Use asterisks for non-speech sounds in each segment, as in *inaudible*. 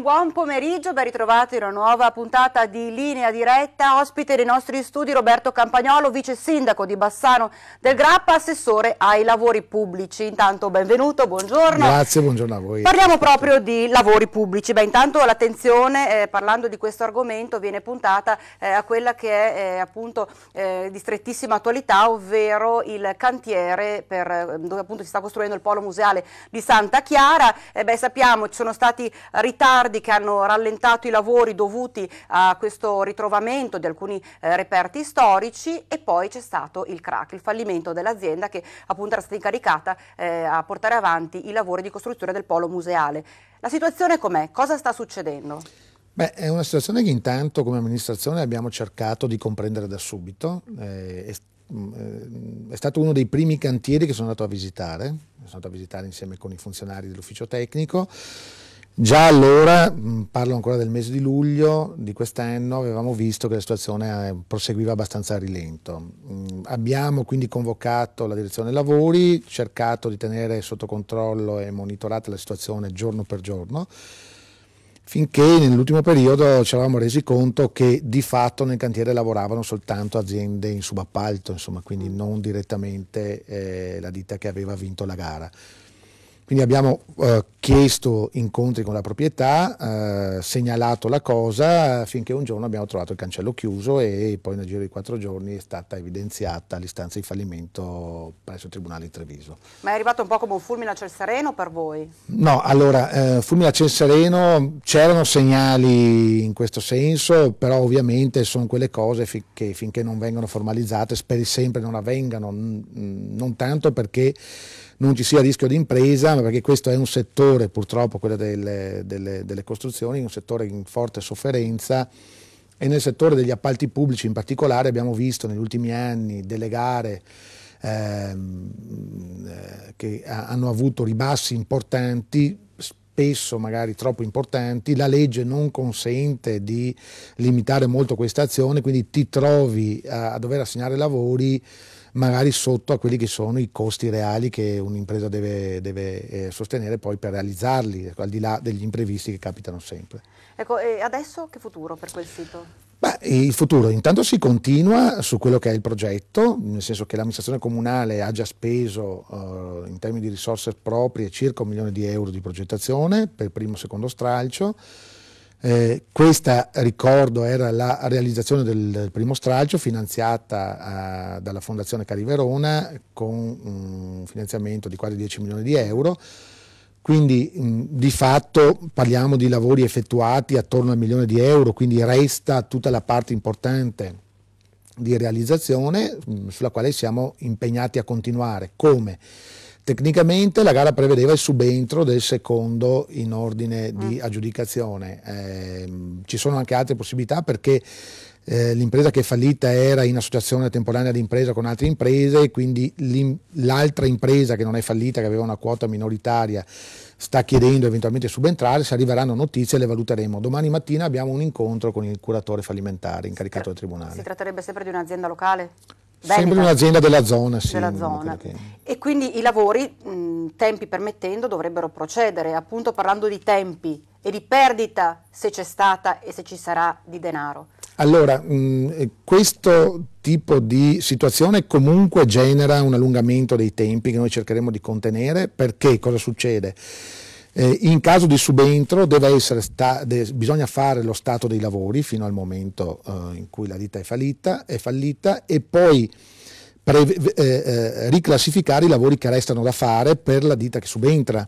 buon pomeriggio, ben ritrovati in una nuova puntata di Linea Diretta. Ospite dei nostri studi Roberto Campagnolo, vice sindaco di Bassano del Grappa, assessore ai lavori pubblici. Intanto benvenuto, buongiorno. Grazie, buongiorno a voi. Parliamo proprio di lavori pubblici. Beh, intanto l'attenzione, eh, parlando di questo argomento, viene puntata eh, a quella che è eh, appunto eh, di strettissima attualità, ovvero il cantiere per, eh, dove appunto si sta costruendo il polo museale di Santa Chiara. Eh, beh, sappiamo, ci sono stati ritardi sardi che hanno rallentato i lavori dovuti a questo ritrovamento di alcuni eh, reperti storici e poi c'è stato il crack, il fallimento dell'azienda che appunto era stata incaricata eh, a portare avanti i lavori di costruzione del polo museale. La situazione com'è? Cosa sta succedendo? Beh, è una situazione che intanto come amministrazione abbiamo cercato di comprendere da subito. Eh, è, mm, eh, è, stato uno dei primi cantieri che sono andato a visitare, sono andato a visitare insieme con i funzionari dell'ufficio tecnico. Già allora, mm, parlo ancora del mese di luglio di quest'anno, avevamo visto che la situazione eh, proseguiva abbastanza a rilento. Mm, abbiamo quindi convocato la direzione lavori, cercato di tenere sotto controllo e monitorata la situazione giorno per giorno, finché nell'ultimo periodo ci eravamo resi conto che di fatto nel cantiere lavoravano soltanto aziende in subappalto, insomma, quindi non direttamente eh, la ditta che aveva vinto la gara. Quindi abbiamo eh, chiesto incontri con la proprietà, eh, segnalato la cosa, finché un giorno abbiamo trovato il cancello chiuso e poi nel giro di quattro giorni è stata evidenziata l'istanza di fallimento presso il Tribunale di Treviso. Ma è arrivato un po' come un fulmine a ciel sereno per voi? No, allora, eh, fulmine a ciel sereno, c'erano segnali in questo senso, però ovviamente sono quelle cose fi che finché non vengono formalizzate, speri sempre non avvengano, non tanto perché non ci sia rischio di impresa, perché questo è un settore, purtroppo quello delle, delle, delle costruzioni, un settore in forte sofferenza e nel settore degli appalti pubblici in particolare abbiamo visto negli ultimi anni delle gare ehm, eh, che hanno avuto ribassi importanti, spesso magari troppo importanti, la legge non consente di limitare molto questa azione, quindi ti trovi a, a dover assegnare lavori magari sotto a quelli che sono i costi reali che un'impresa deve, deve eh, sostenere poi per realizzarli, al di là degli imprevisti che capitano sempre. Ecco, e adesso che futuro per quel sito? Beh, il futuro intanto si continua su quello che è il progetto, nel senso che l'amministrazione comunale ha già speso eh, in termini di risorse proprie circa un milione di euro di progettazione per primo e secondo stralcio. Eh, questa, ricordo, era la realizzazione del, primo stralcio finanziata a, ah, dalla Fondazione Cari Verona con un finanziamento di quasi 10 milioni di euro. Quindi mh, mm, di fatto parliamo di lavori effettuati attorno al milione di euro, quindi resta tutta la parte importante di realizzazione mh, mm, sulla quale siamo impegnati a continuare. Come? Tecnicamente la gara prevedeva il subentro del secondo in ordine di mm. aggiudicazione. Eh, ci sono anche altre possibilità perché eh, l'impresa che è fallita era in associazione temporanea d'impresa con altre imprese, e quindi l'altra impresa che non è fallita, che aveva una quota minoritaria, sta chiedendo eventualmente subentrare, se arriveranno notizie le valuteremo. Domani mattina abbiamo un incontro con il curatore fallimentare incaricato dal Tribunale. Si tratterebbe sempre di un'azienda locale? Veneta. Sempre un'azienda della zona, sì. Della zona. E quindi i lavori, mh, tempi permettendo, dovrebbero procedere. Appunto parlando di tempi e di perdita, se c'è stata e se ci sarà, di denaro. Allora, mh, eh, questo tipo di situazione comunque genera un allungamento dei tempi che noi cercheremo di contenere perché cosa succede? Eh, in caso di subentro sta, de, bisogna fare lo stato dei lavori fino al momento eh, in cui la ditta è fallita, è fallita e poi eh, eh, riclassificare i lavori che restano da fare per la ditta che subentra.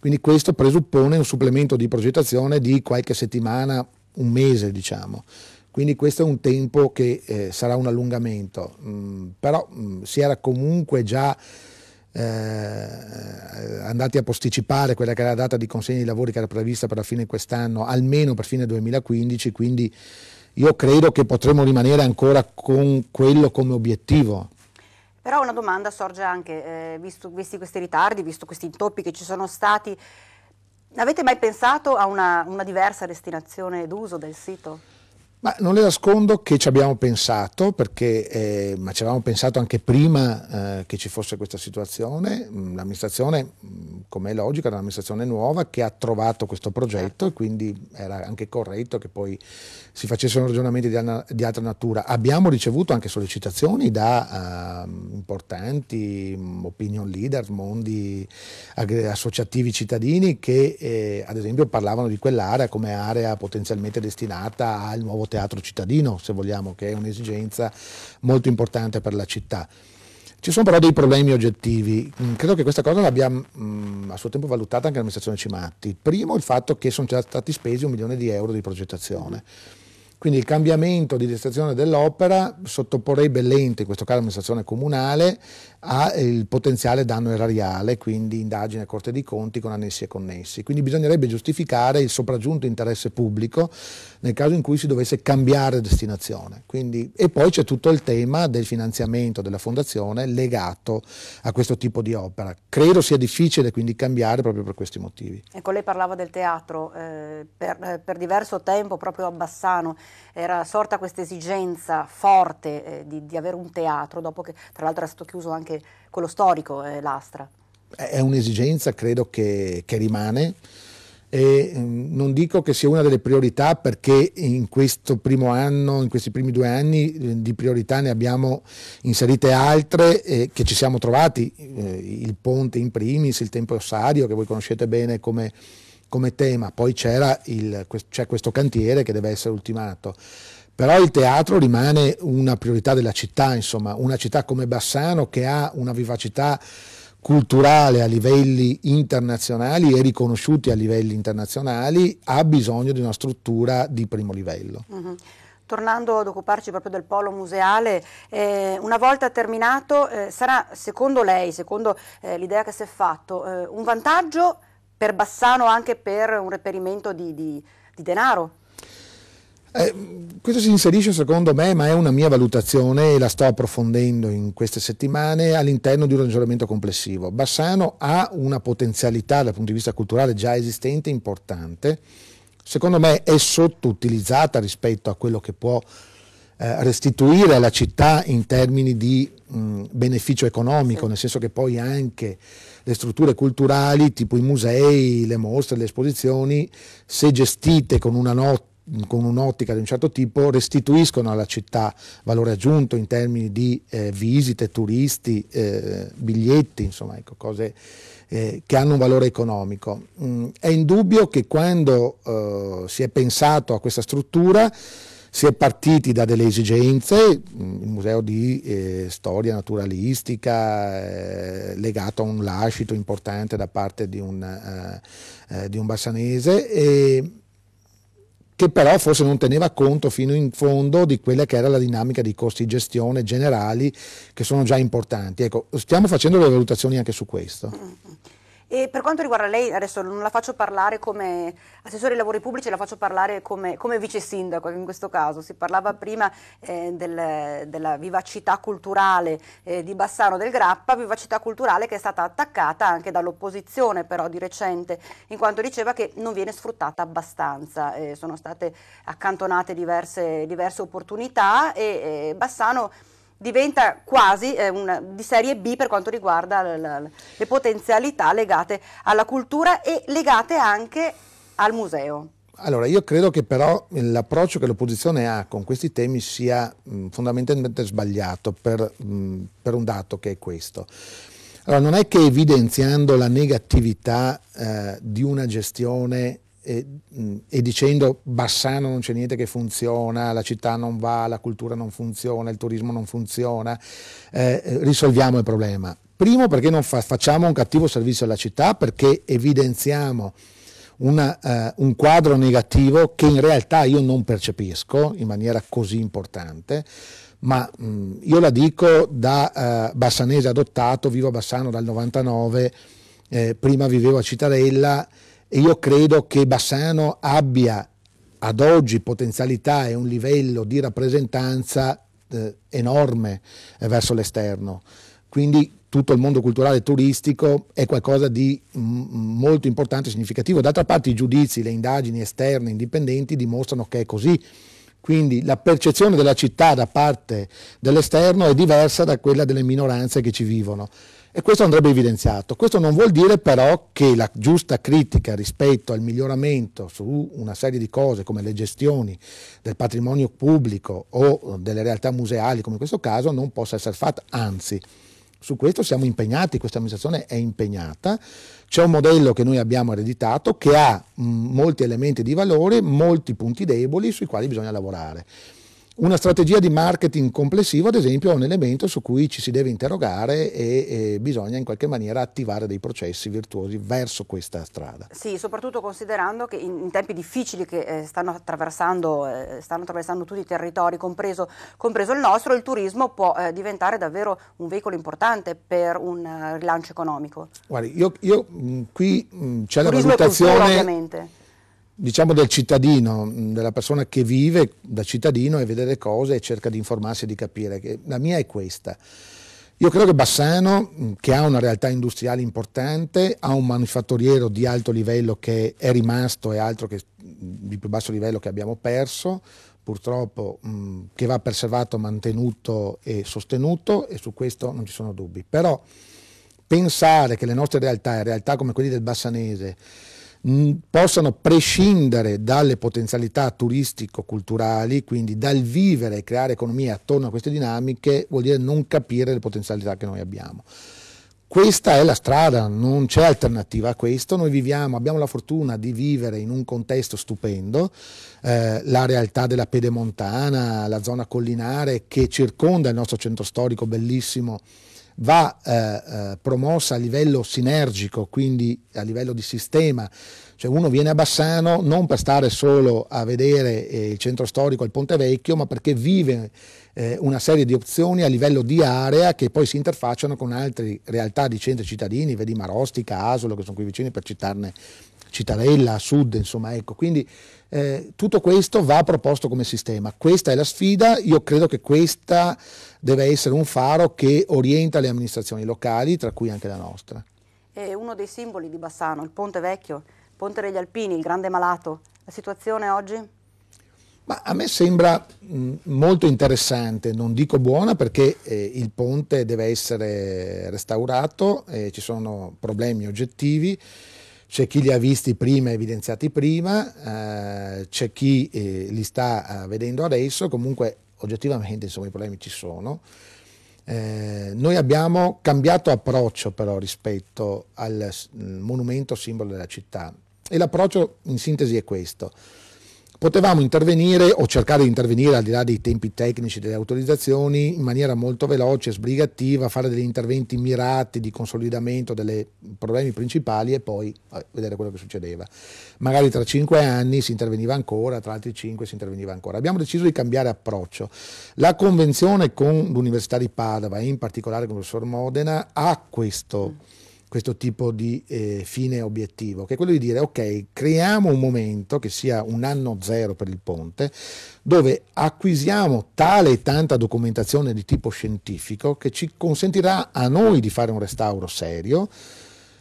Quindi questo presuppone un supplemento di progettazione di qualche settimana, un mese diciamo. Quindi questo è un tempo che eh, sarà un allungamento, mm, però mh, mm, si era comunque già eh, andati a posticipare quella che era la data di consegna di lavori che era prevista per la fine di quest'anno, almeno per fine 2015, quindi io credo che potremo rimanere ancora con quello come obiettivo. Però una domanda sorge anche, eh, visto, visti questi ritardi, visto questi intoppi che ci sono stati, avete mai pensato a una, una diversa destinazione d'uso del sito? Ma non le nascondo che ci abbiamo pensato, perché, eh, ma ci avevamo pensato anche prima eh, che ci fosse questa situazione. Mm, l'amministrazione, mm, come è logica, è un'amministrazione nuova che ha trovato questo progetto e quindi era anche corretto che poi si facessero ragionamenti di, di altra natura. Abbiamo ricevuto anche sollecitazioni da eh, importanti mm, opinion leader, mondi associativi cittadini che eh, ad esempio parlavano di quell'area come area potenzialmente destinata al nuovo teatro cittadino, se vogliamo, che è un'esigenza molto importante per la città. Ci sono però dei problemi oggettivi, mm, credo che questa cosa l'abbia mm, a suo tempo valutata anche l'amministrazione Cimatti. primo il fatto che sono già stati spesi un milione di euro di progettazione. Quindi il cambiamento di destinazione dell'opera sottoporrebbe l'ente, in questo caso l'amministrazione comunale, ha eh, il potenziale danno erariale, quindi indagine a Corte dei Conti con annessi e connessi. Quindi bisognerebbe giustificare il sopraggiunto interesse pubblico nel caso in cui si dovesse cambiare destinazione. Quindi, e poi c'è tutto il tema del finanziamento della fondazione legato a questo tipo di opera. Credo sia difficile quindi cambiare proprio per questi motivi. Ecco, lei parlava del teatro, eh, per, eh, per, diverso tempo proprio a Bassano era sorta questa esigenza forte eh, di, di avere un teatro, dopo che tra l'altro è stato chiuso anche anche quello storico eh, lastra. È un'esigenza, credo, che, che rimane. E, mm, non dico che sia una delle priorità perché in questo primo anno, in questi primi due anni eh, di priorità ne abbiamo inserite altre eh, che ci siamo trovati, eh, il ponte in primis, il tempo ossario che voi conoscete bene come, come tema, poi il, c'è questo cantiere che deve essere ultimato. Però il teatro rimane una priorità della città, insomma, una città come Bassano che ha una vivacità culturale a livelli internazionali e riconosciuti a livelli internazionali ha bisogno di una struttura di primo livello. Mm -hmm. Tornando ad occuparci proprio del polo museale, eh, una volta terminato eh, sarà secondo lei, secondo eh, l'idea che si è fatto, eh, un vantaggio per Bassano anche per un reperimento di, di, di denaro? Eh, questo si inserisce secondo me, ma è una mia valutazione e la sto approfondendo in queste settimane all'interno di un ragionamento complessivo. Bassano ha una potenzialità dal punto di vista culturale già esistente importante, secondo me è sottoutilizzata rispetto a quello che può eh, restituire alla città in termini di mh, beneficio economico, nel senso che poi anche le strutture culturali, tipo i musei, le mostre, le esposizioni, se gestite con una notte, con un'ottica di un certo tipo restituiscono alla città valore aggiunto in termini di eh, visite, turisti, eh, biglietti, insomma ecco, cose eh, che hanno un valore economico. Mm, è indubbio che quando eh, si è pensato a questa struttura si è partiti da delle esigenze, mm, il museo di eh, storia naturalistica eh, legato a un lascito importante da parte di un, eh, eh di un bassanese e che però forse non teneva conto fino in fondo di quella che era la dinamica dei costi di gestione generali che sono già importanti. Ecco, stiamo facendo le valutazioni anche su questo. Mm, mm. E per quanto riguarda lei, adesso non la faccio parlare come assessore dei lavori pubblici, la faccio parlare come, come vice sindaco in questo caso. Si parlava prima eh, del, della vivacità culturale eh, di Bassano del Grappa, vivacità culturale che è stata attaccata anche dall'opposizione però di recente, in quanto diceva che non viene sfruttata abbastanza. Eh, sono state accantonate diverse, diverse opportunità e eh, Bassano diventa quasi eh, una, di serie B per quanto riguarda la, la, le potenzialità legate alla cultura e legate anche al museo. Allora, io credo che però l'approccio che l'opposizione ha con questi temi sia mh, fondamentalmente sbagliato per, mh, per, un dato che è questo. Allora, non è che evidenziando la negatività eh, di una gestione e, e, dicendo Bassano non c'è niente che funziona, la città non va, la cultura non funziona, il turismo non funziona, eh, eh, risolviamo il problema. Primo perché non fa, facciamo un cattivo servizio alla città, perché evidenziamo una, eh, un quadro negativo che in realtà io non percepisco in maniera così importante, ma mh, io la dico da eh, bassanese adottato, vivo a Bassano dal 99, eh, prima vivevo a Cittadella e io credo che Bassano abbia ad oggi potenzialità e un livello di rappresentanza eh, enorme eh, verso l'esterno. Quindi tutto il mondo culturale e turistico è qualcosa di m- mm, mm, molto importante e significativo. D'altra parte i giudizi, le indagini esterne indipendenti dimostrano che è così. Quindi la percezione della città da parte dell'esterno è diversa da quella delle minoranze che ci vivono e questo andrebbe evidenziato. Questo non vuol dire però che la giusta critica rispetto al miglioramento su una serie di cose come le gestioni del patrimonio pubblico o eh, delle realtà museali come in questo caso non possa essere fatta, anzi su questo siamo impegnati, questa amministrazione è impegnata, c'è un modello che noi abbiamo ereditato che ha mm, molti elementi di valore, molti punti deboli sui quali bisogna lavorare. Una strategia di marketing complessivo, ad esempio, è un elemento su cui ci si deve interrogare e, e, bisogna in qualche maniera attivare dei processi virtuosi verso questa strada. Sì, soprattutto considerando che in, in tempi difficili che eh, stanno, attraversando, eh, stanno, attraversando, tutti i territori, compreso, compreso il nostro, il turismo può eh, diventare davvero un veicolo importante per un eh, rilancio economico. Guardi, io, io mh, qui mh, c'è turismo la valutazione... Cultura, ovviamente diciamo del cittadino, della persona che vive da cittadino e vede le cose e cerca di informarsi e di capire. la mia è questa. Io credo che Bassano, che ha una realtà industriale importante, ha un manifatturiero di alto livello che è rimasto e altro che di più basso livello che abbiamo perso, purtroppo che va preservato, mantenuto e sostenuto e su questo non ci sono dubbi. Però pensare che le nostre realtà, realtà come quelle del Bassanese, Mm, possano prescindere dalle potenzialità turistico-culturali, quindi dal vivere e creare economia attorno a queste dinamiche, vuol dire non capire le potenzialità che noi abbiamo. Questa è la strada, non c'è alternativa a questo, noi viviamo, abbiamo la fortuna di vivere in un contesto stupendo, eh, la realtà della pedemontana, la zona collinare che circonda il nostro centro storico bellissimo, va eh, eh, promossa a livello sinergico, quindi a livello di sistema. Cioè uno viene a Bassano non per stare solo a vedere eh, il centro storico, il Ponte Vecchio, ma perché vive eh, una serie di opzioni a livello di area che poi si interfacciano con altre realtà di centri cittadini, vedi Marostica, Asolo, che sono qui vicini per citarne Cittadella, Sud, insomma, ecco. Quindi eh, tutto questo va proposto come sistema. Questa è la sfida, io credo che questa deve essere un faro che orienta le amministrazioni locali, tra cui anche la nostra. È uno dei simboli di Bassano, il Ponte Vecchio, il Ponte degli Alpini, il Grande Malato. La situazione oggi? Ma a me sembra mh, mm, molto interessante, non dico buona perché eh, il ponte deve essere restaurato, eh, ci sono problemi oggettivi, c'è chi li ha visti prima, evidenziati prima, eh, c'è chi eh, li sta eh, vedendo adesso, comunque oggettivamente insomma, i problemi ci sono. Eh, noi abbiamo cambiato approccio però rispetto al mm, monumento simbolo della città e l'approccio in sintesi è questo potevamo intervenire o cercare di intervenire al di là dei tempi tecnici delle autorizzazioni in maniera molto veloce, sbrigativa, fare degli interventi mirati di consolidamento dei problemi principali e poi vedere quello che succedeva. Magari tra cinque anni si interveniva ancora, tra altri cinque si interveniva ancora. Abbiamo deciso di cambiare approccio. La convenzione con l'Università di Padova e in particolare con il professor Modena ha questo questo tipo di eh, fine obiettivo, che è quello di dire ok, creiamo un momento che sia un anno zero per il ponte, dove acquisiamo tale e tanta documentazione di tipo scientifico che ci consentirà a noi di fare un restauro serio,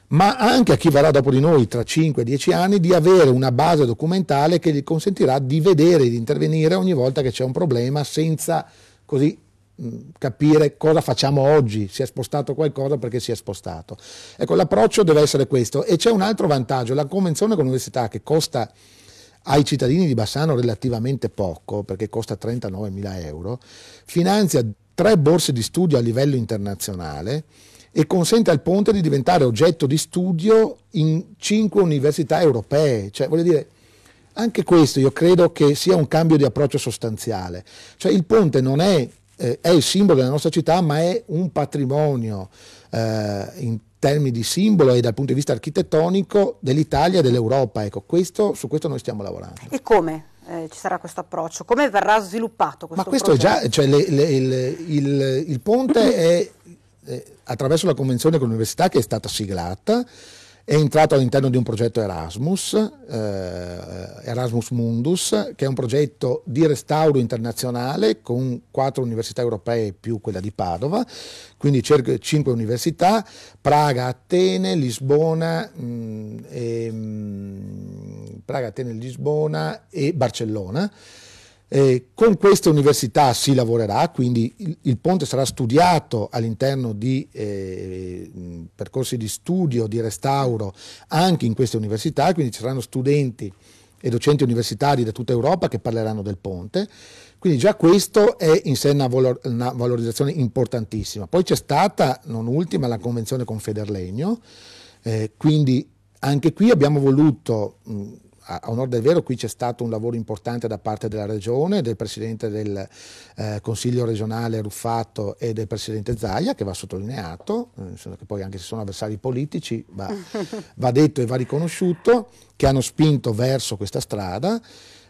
ma anche a chi verrà dopo di noi tra 5-10 anni di avere una base documentale che gli consentirà di vedere e di intervenire ogni volta che c'è un problema senza così Mm, capire cosa facciamo oggi, si è spostato qualcosa perché si è spostato. Ecco, l'approccio deve essere questo e c'è un altro vantaggio, la convenzione con l'università che costa ai cittadini di Bassano relativamente poco, perché costa 39 mila euro, finanzia tre borse di studio a livello internazionale e consente al Ponte di diventare oggetto di studio in cinque università europee. Cioè, voglio dire, anche questo io credo che sia un cambio di approccio sostanziale. Cioè, il Ponte non è eh, è il simbolo della nostra città, ma è un patrimonio eh, in termini di simbolo e dal punto di vista architettonico dell'Italia e dell'Europa. Ecco, questo, su questo noi stiamo lavorando. E come? Eh, ci sarà questo approccio? Come verrà sviluppato questo Ma questo progetto? è già, cioè le, le, le, il, il, ponte è eh, attraverso la convenzione con l'università che è stata siglata, è entrato all'interno di un progetto Erasmus, eh, Erasmus Mundus, che è un progetto di restauro internazionale con quattro università europee più quella di Padova, quindi cinque università, Praga, Atene, Lisbona, mh, mm, e, mh, mm, Praga, Atene, Lisbona e Barcellona. Eh, con queste università si lavorerà, quindi il, il ponte sarà studiato all'interno di eh, mm, percorsi di studio, di restauro anche in queste università, quindi ci saranno studenti e docenti universitari da tutta Europa che parleranno del ponte. Quindi già questo è in sé una, valor una valorizzazione importantissima. Poi c'è stata, non ultima, la convenzione con Federlegno, eh, quindi anche qui abbiamo voluto... Mh, mm, a onore del vero qui c'è stato un lavoro importante da parte della Regione, del Presidente del eh, Consiglio regionale Ruffato e del Presidente Zaia, che va sottolineato, eh, che poi anche se sono avversari politici va, *laughs* va detto e va riconosciuto, che hanno spinto verso questa strada.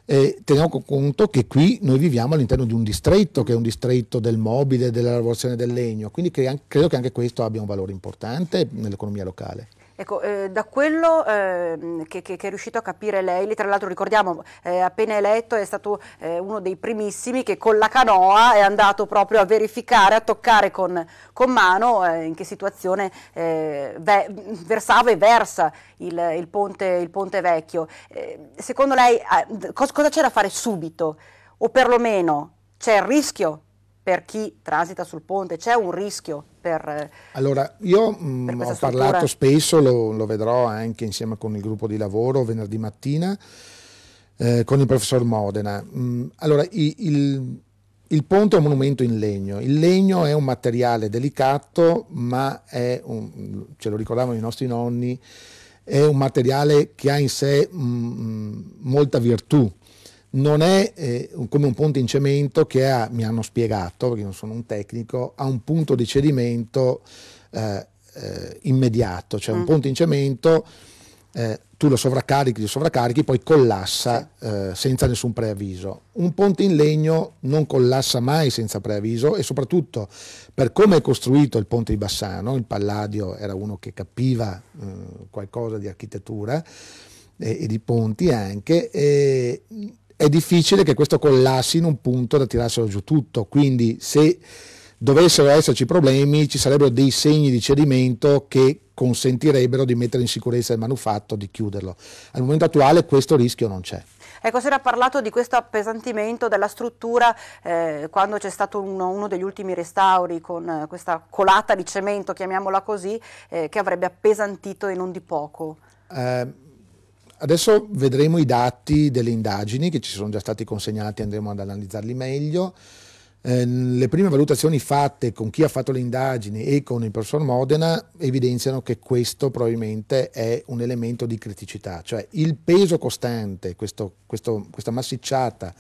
Eh, teniamo conto che qui noi viviamo all'interno di un distretto che è un distretto del mobile, della lavorazione del legno, quindi credo che anche questo abbia un valore importante nell'economia locale. Ecco, eh, da quello eh, che, che, è riuscito a capire lei, tra l'altro ricordiamo, eh, appena eletto è stato eh, uno dei primissimi che con la canoa è andato proprio a verificare, a toccare con, con mano eh, in che situazione eh, versava e versa il, il, ponte, il ponte, vecchio. secondo lei ah, cosa c'è da fare subito? O perlomeno c'è il rischio per chi transita sul ponte? C'è un rischio? per Allora, io mh, mm, ho parlato spesso, lo, lo, vedrò anche insieme con il gruppo di lavoro venerdì mattina, eh, con il professor Modena. Mh, mm, allora, i, il, il ponte è un monumento in legno. Il legno è un materiale delicato, ma un, ce lo ricordavano i nostri nonni, è un materiale che ha in sé mh, mm, molta virtù non è eh, come un ponte in cemento che ha, mi hanno spiegato, perché non sono un tecnico, ha un punto di cedimento eh, eh, immediato, cioè mm. un ponte in cemento eh, tu lo sovraccarichi, lo sovraccarichi, poi collassa eh, senza nessun preavviso. Un ponte in legno non collassa mai senza preavviso e soprattutto per come è costruito il ponte di Bassano, il Palladio era uno che capiva mh, eh, qualcosa di architettura, e, di ponti anche, eh, è difficile che questo collassi in un punto da tirarselo giù tutto, quindi se dovessero esserci problemi ci sarebbero dei segni di cedimento che consentirebbero di mettere in sicurezza il manufatto, di chiuderlo. Al momento attuale questo rischio non c'è. Ecco, si era parlato di questo appesantimento della struttura eh, quando c'è stato uno, uno, degli ultimi restauri con eh, questa colata di cemento, chiamiamola così, eh, che avrebbe appesantito e non di poco. Ehm, Adesso vedremo i dati delle indagini che ci sono già stati consegnati, andremo ad analizzarli meglio. Eh, le prime valutazioni fatte con chi ha fatto le indagini e con il professor Modena evidenziano che questo probabilmente è un elemento di criticità, cioè il peso costante, questo, questo, questa massicciata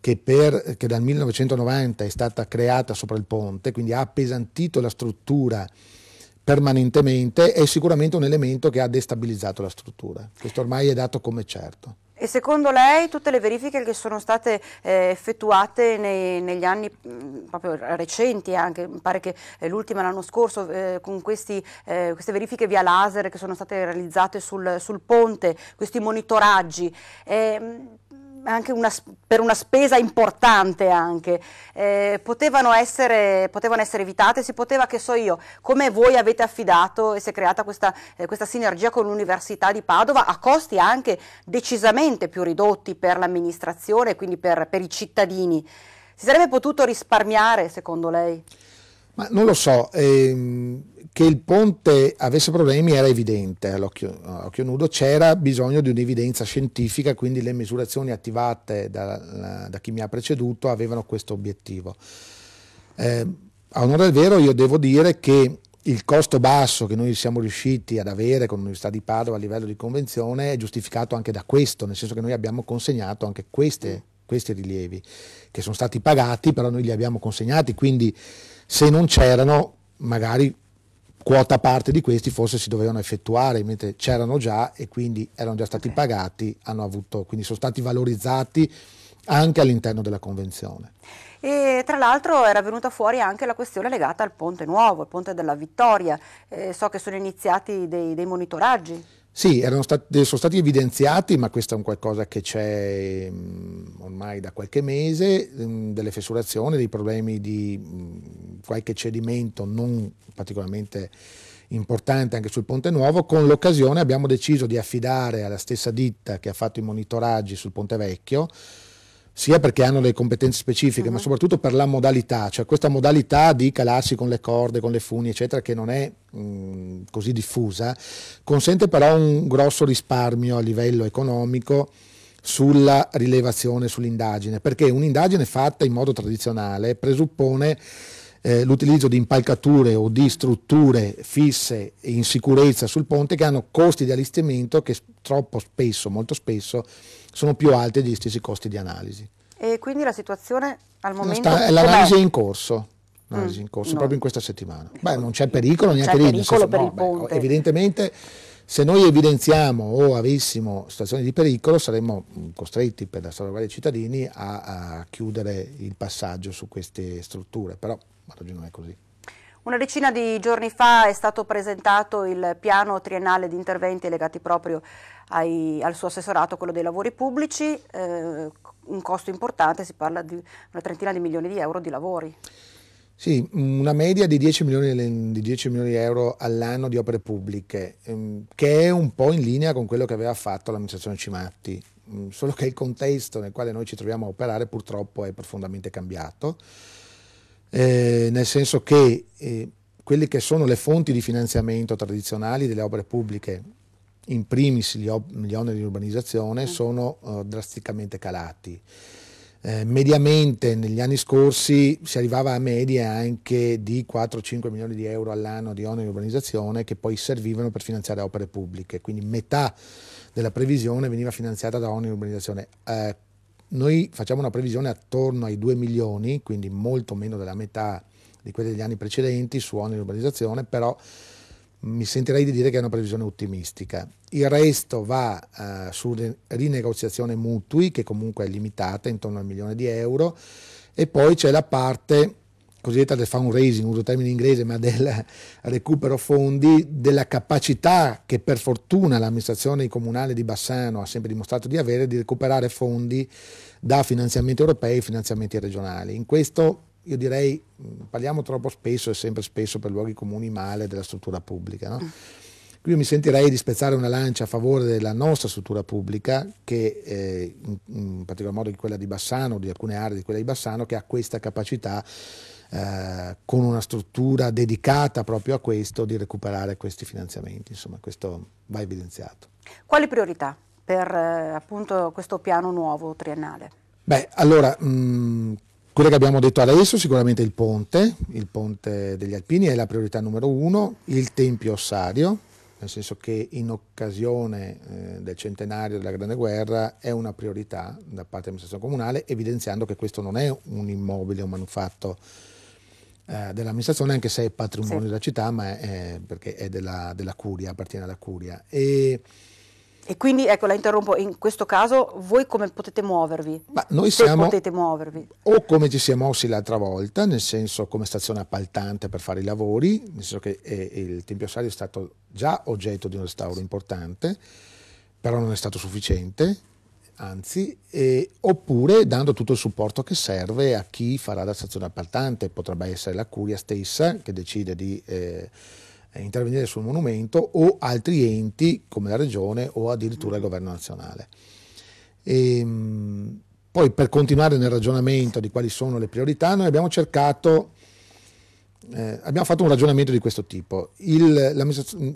che, per, che dal 1990 è stata creata sopra il ponte, quindi ha appesantito la struttura permanentemente è sicuramente un elemento che ha destabilizzato la struttura. Questo ormai è dato come certo. E secondo lei tutte le verifiche che sono state eh, effettuate nei, negli anni mh, mm, proprio recenti, anche, mi pare che eh, l'ultima l'anno scorso, eh, con questi, eh, queste verifiche via laser che sono state realizzate sul, sul ponte, questi monitoraggi, ehm, anche una, per una spesa importante anche, eh, potevano, essere, potevano, essere, evitate, si poteva, che so io, come voi avete affidato e si è creata questa, eh, questa sinergia con l'Università di Padova a costi anche decisamente più ridotti per l'amministrazione quindi per, per i cittadini. Si sarebbe potuto risparmiare secondo lei? Ma non lo so, ehm, che il ponte avesse problemi era evidente all'occhio, all'occhio nudo, c'era bisogno di un'evidenza scientifica, quindi le misurazioni attivate da, da chi mi ha preceduto avevano questo obiettivo. Eh, a onore del vero io devo dire che il costo basso che noi siamo riusciti ad avere con l'Università di Padova a livello di convenzione è giustificato anche da questo, nel senso che noi abbiamo consegnato anche queste, questi rilievi che sono stati pagati, però noi li abbiamo consegnati, quindi se non c'erano magari quota parte di questi forse si dovevano effettuare mentre c'erano già e quindi erano già stati okay. pagati, avuto, quindi sono stati valorizzati anche all'interno della convenzione. E tra l'altro era venuta fuori anche la questione legata al ponte nuovo, il ponte della Vittoria. Eh, so che sono iniziati dei, dei monitoraggi. Sì, stati, sono stati evidenziati, ma questo è un qualcosa che c'è mm, ormai da qualche mese, mm, delle fessurazioni, dei problemi di mm, qualche cedimento non particolarmente importante anche sul Ponte Nuovo. Con l'occasione abbiamo deciso di affidare alla stessa ditta che ha fatto i monitoraggi sul Ponte Vecchio sia perché hanno le competenze specifiche, uh-huh. ma soprattutto per la modalità, cioè questa modalità di calarsi con le corde, con le funi, eccetera, che non è mh, mm, così diffusa, consente però un grosso risparmio a livello economico sulla rilevazione, sull'indagine, perché un'indagine fatta in modo tradizionale presuppone eh, l'utilizzo di impalcature o di strutture fisse in sicurezza sul ponte che hanno costi di allestimento che troppo spesso, molto spesso, sono più alti degli stessi costi di analisi. E quindi la situazione al momento... l'analisi è in corso in mm, corso no. proprio in questa settimana. Beh, non c'è pericolo neanche c'è lì. Pericolo senso, per no, beh, evidentemente se noi evidenziamo o avessimo situazioni di pericolo saremmo mm, costretti per la salvaguardia dei cittadini a, a chiudere il passaggio su queste strutture, però ad oggi non è così. Una decina di giorni fa è stato presentato il piano triennale di interventi legati proprio ai, al suo assessorato, quello dei lavori pubblici, eh, un costo importante, si parla di una trentina di milioni di euro di lavori. Sì, una media di 10 milioni di, 10 milioni di euro all'anno di opere pubbliche, ehm, che è un po' in linea con quello che aveva fatto l'amministrazione Cimatti, mm, solo che il contesto nel quale noi ci troviamo a operare purtroppo è profondamente cambiato, eh, nel senso che eh, quelle che sono le fonti di finanziamento tradizionali delle opere pubbliche, in primis gli, gli oneri di urbanizzazione, mm. sono eh, drasticamente calati. Eh, mediamente negli anni scorsi si arrivava a media anche di 4-5 milioni di euro all'anno di oneri di urbanizzazione che poi servivano per finanziare opere pubbliche, quindi metà della previsione veniva finanziata da oneri di urbanizzazione. Eh, noi facciamo una previsione attorno ai 2 milioni, quindi molto meno della metà di quelli degli anni precedenti su oneri di urbanizzazione, però mi sentirei di dire che è una previsione ottimistica. Il resto va eh, su rinegoziazione mutui, che comunque è limitata, intorno al milione di euro, e poi c'è la parte cosiddetta del fundraising, uso il termine inglese, ma del recupero fondi, della capacità che per fortuna l'amministrazione comunale di Bassano ha sempre dimostrato di avere di recuperare fondi da finanziamenti europei e finanziamenti regionali. In questo io direi, mm, parliamo troppo spesso e sempre spesso per luoghi comuni male della struttura pubblica. No? Qui mi sentirei di spezzare una lancia a favore della nostra struttura pubblica, che eh, in, in, particolar modo di quella di Bassano, di alcune aree di quella di Bassano, che ha questa capacità, eh, con una struttura dedicata proprio a questo, di recuperare questi finanziamenti. Insomma, questo va evidenziato. Quali priorità per eh, appunto questo piano nuovo triennale? Beh, allora, mh, mm, quello che abbiamo detto adesso sicuramente il ponte, il ponte degli Alpini è la priorità numero uno, il Tempio Ossario, nel senso che in occasione eh, del centenario della Grande Guerra è una priorità da parte dell'amministrazione comunale, evidenziando che questo non è un immobile, un manufatto eh, dell'amministrazione, anche se è patrimonio sì. della città, ma è, è perché è della, della, Curia, appartiene alla Curia. E, e quindi ecco la interrompo, in questo caso voi come potete muovervi? Ma noi Se siamo, potete muovervi? O come ci siamo mossi l'altra volta, nel senso come stazione appaltante per fare i lavori, nel senso che eh, il Tempio Sacro è stato già oggetto di un restauro importante, però non è stato sufficiente, anzi, eh, oppure dando tutto il supporto che serve a chi farà la stazione appaltante, potrebbe essere la curia stessa che decide di... Eh, eh, intervenire sul monumento o altri enti come la regione o addirittura il governo nazionale. E, ehm, poi per continuare nel ragionamento di quali sono le priorità, noi abbiamo cercato, eh, abbiamo fatto un ragionamento di questo tipo. Il,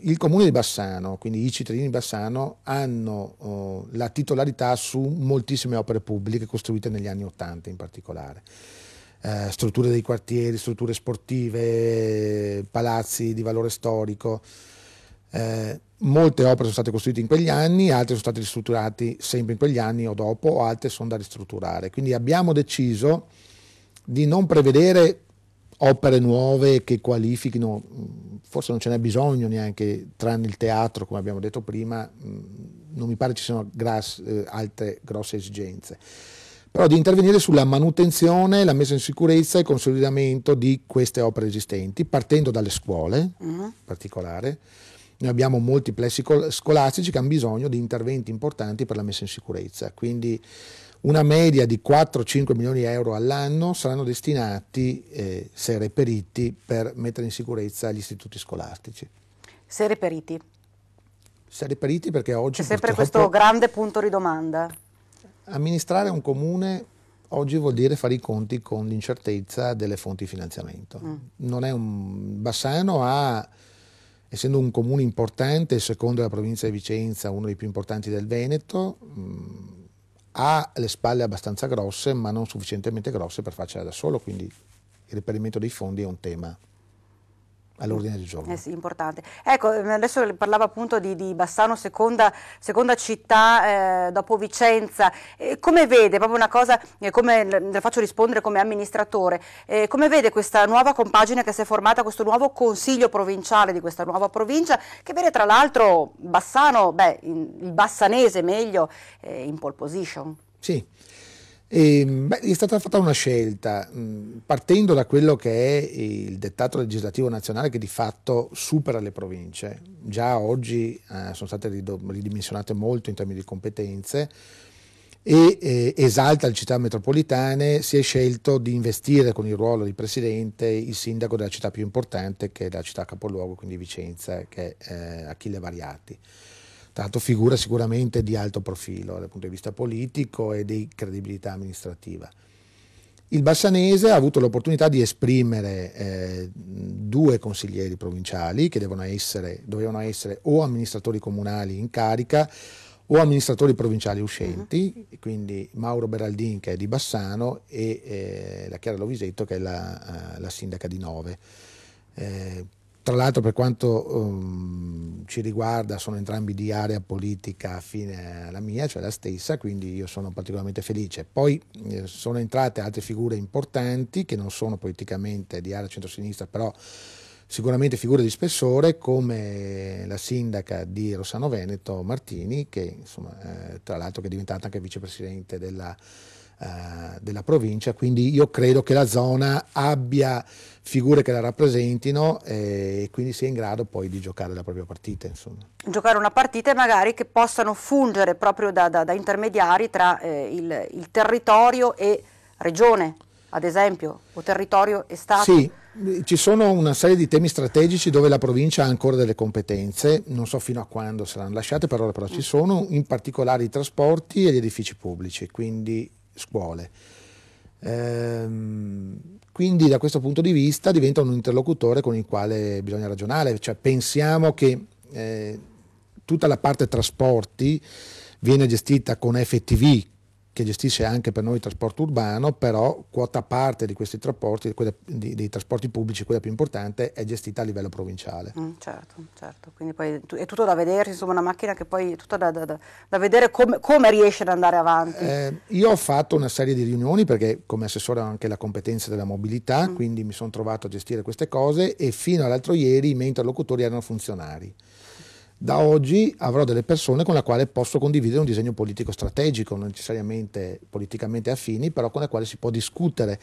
il, comune di Bassano, quindi i cittadini di Bassano, hanno oh, la titolarità su moltissime opere pubbliche costruite negli anni Ottanta in particolare eh, strutture dei quartieri, strutture sportive, palazzi di valore storico. Eh, molte opere sono state costruite in quegli anni, altre sono state ristrutturate sempre in quegli anni o dopo, o altre sono da ristrutturare. Quindi abbiamo deciso di non prevedere opere nuove che qualifichino, mm, forse non ce n'è bisogno neanche, tranne il teatro, come abbiamo detto prima, mm, non mi pare ci siano gras, eh, altre grosse esigenze però di intervenire sulla manutenzione, la messa in sicurezza e il consolidamento di queste opere esistenti, partendo dalle scuole uh-huh. in particolare. Noi abbiamo molti plessi scolastici che hanno bisogno di interventi importanti per la messa in sicurezza, quindi una media di 4-5 milioni di euro all'anno saranno destinati, eh, se reperiti, per mettere in sicurezza gli istituti scolastici. Se reperiti? Se reperiti perché oggi... C'è sempre questo grande punto di domanda. Amministrare un comune oggi vuol dire fare i conti con l'incertezza delle fonti di finanziamento. Mm. Un... Bassano ha, essendo un comune importante, secondo la provincia di Vicenza, uno dei più importanti del Veneto, mh, mm, ha le spalle abbastanza grosse, ma non sufficientemente grosse per farcela da solo, quindi il reperimento dei fondi è un tema all'ordine del giorno. Eh sì, importante. Ecco, ehm, adesso parlava appunto di, di Bassano, seconda, seconda città eh, dopo Vicenza. Eh, come vede, proprio una cosa, eh, come, le faccio rispondere come amministratore, eh, come vede questa nuova compagine che si è formata, questo nuovo consiglio provinciale di questa nuova provincia, che vede tra l'altro Bassano, beh, il bassanese meglio, eh, in pole position? Sì. E, ehm, beh, è stata fatta una scelta, mm, partendo da quello che è il dettato legislativo nazionale che di fatto supera le province. Già oggi eh, sono state ridimensionate molto in termini di competenze e eh, esalta le città metropolitane, si è scelto di investire con il ruolo di presidente il sindaco della città più importante che è la città capoluogo, quindi Vicenza, che è eh, Achille Variati tanto figura sicuramente di alto profilo dal punto di vista politico e di credibilità amministrativa. Il Bassanese ha avuto l'opportunità di esprimere eh, due consiglieri provinciali che essere, dovevano essere o amministratori comunali in carica o amministratori provinciali uscenti, mhm. quindi Mauro Beraldin che è di Bassano e eh, la Chiara Lovisetto che è la, eh, la sindaca di Nove. Eh, tra l'altro per quanto um, ci riguarda sono entrambi di area politica affine alla mia, cioè la stessa, quindi io sono particolarmente felice. Poi eh, sono entrate altre figure importanti che non sono politicamente di area centrosinistra, però sicuramente figure di spessore come la sindaca di Rossano Veneto Martini, che insomma, eh, tra l'altro è diventata anche vicepresidente della eh, della provincia, quindi io credo che la zona abbia figure che la rappresentino eh, e quindi sia in grado poi di giocare la propria partita. Insomma. Giocare una partita e magari che possano fungere proprio da, da, da intermediari tra eh, il, il territorio e regione, ad esempio, o territorio e Stato? Sì, ci sono una serie di temi strategici dove la provincia ha ancora delle competenze, non so fino a quando saranno lasciate, per ora però ci mm. sono, in particolare i trasporti e gli edifici pubblici, quindi scuole. Ehm, quindi da questo punto di vista diventa un interlocutore con il quale bisogna ragionare, cioè pensiamo che eh, tutta la parte trasporti viene gestita con FTV che gestisce anche per noi il trasporto urbano, però quota parte di questi trasporti, quella, di, dei trasporti pubblici, quella più importante, è gestita a livello provinciale. Mm, certo, certo, quindi poi è tutto da vedere, insomma una macchina che poi è tutta da, da, da vedere com, come riesce ad andare avanti. Eh, io ho fatto una serie di riunioni perché come assessore ho anche la competenza della mobilità, mm. quindi mi sono trovato a gestire queste cose e fino all'altro ieri i miei interlocutori erano funzionari da oggi avrò delle persone con le quali posso condividere un disegno politico strategico, non necessariamente politicamente affini, però con le quali si può discutere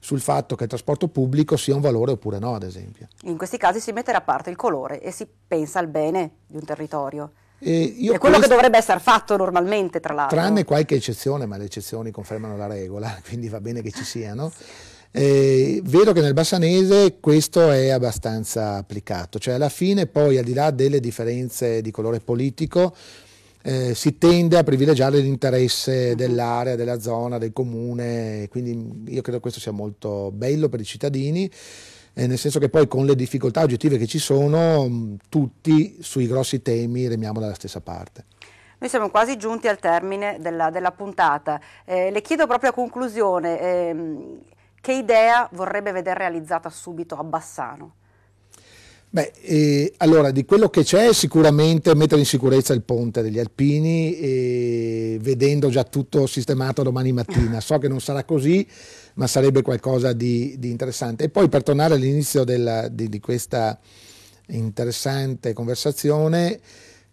sul fatto che il trasporto pubblico sia un valore oppure no, ad esempio. In questi casi si mette da parte il colore e si pensa al bene di un territorio. E è quello questo, che dovrebbe essere fatto normalmente, tra l'altro. Tranne qualche eccezione, ma le eccezioni confermano la regola, *laughs* quindi va bene che ci siano. sì. Eh, vedo che nel bassanese questo è abbastanza applicato, cioè alla fine poi al di là delle differenze di colore politico eh, si tende a privilegiare l'interesse mhm. dell'area, della zona, del comune, quindi io credo che questo sia molto bello per i cittadini. Eh, nel senso che poi con le difficoltà oggettive che ci sono, mm, tutti sui grossi temi remiamo dalla stessa parte. Noi siamo quasi giunti al termine della, della puntata. Eh, le chiedo proprio a conclusione, eh, che idea vorrebbe vedere realizzata subito a Bassano? Beh, eh, allora di quello che c'è sicuramente mettere in sicurezza il ponte degli Alpini, eh, vedendo già tutto sistemato domani mattina. *laughs* So che non sarà così, ma sarebbe qualcosa di, di interessante. E poi per tornare all'inizio della, di, di, questa interessante conversazione,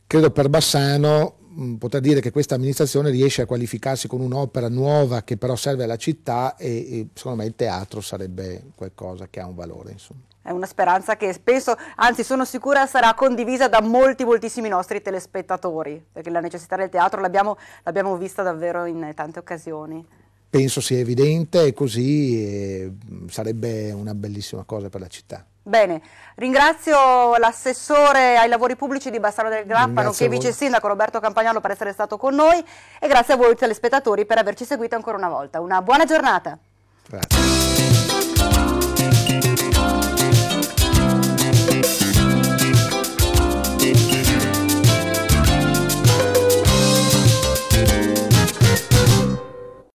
credo per Bassano Mm, poter dire che questa amministrazione riesce a qualificarsi con un'opera nuova che però serve alla città e, e secondo me il teatro sarebbe qualcosa che ha un valore. Insomma. È una speranza che penso, anzi sono sicura sarà condivisa da molti, moltissimi nostri telespettatori, perché la necessità del teatro l'abbiamo, l'abbiamo vista davvero in tante occasioni. Penso sia evidente e così mm, eh, sarebbe una bellissima cosa per la città. Bene, ringrazio l'assessore ai lavori pubblici di Bassano del Grappano, Grappa, nonché vice sindaco Roberto Campagnano per essere stato con noi e grazie a voi telespettatori per averci seguito ancora una volta. Una buona giornata. Grazie.